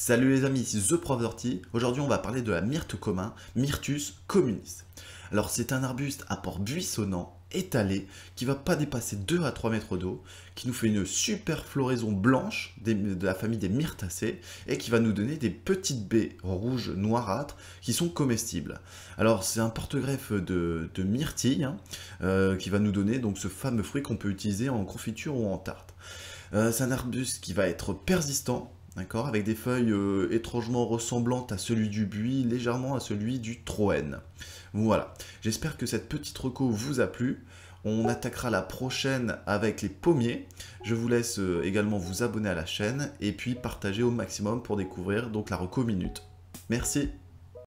Salut les amis, c'est The Prof Aujourd'hui, on va parler de la myrte commun, Myrtus communis. Alors, c'est un arbuste à port buissonnant, étalé, qui va pas dépasser 2 à 3 mètres d'eau, qui nous fait une super floraison blanche de la famille des myrtacées et qui va nous donner des petites baies rouges noirâtres qui sont comestibles. Alors, c'est un porte-greffe de, myrtille hein, euh, qui va nous donner donc ce fameux fruit qu'on peut utiliser en confiture ou en tarte. Euh, c'est un arbuste qui va être persistant, d'accord Avec des feuilles euh, étrangement ressemblantes à celui du buis, légèrement à celui du troène. Voilà, j'espère que cette petite reco vous a plu. On attaquera la prochaine avec les pommiers. Je vous laisse euh, également vous abonner à la chaîne et puis partager au maximum pour découvrir donc la reco minute. Merci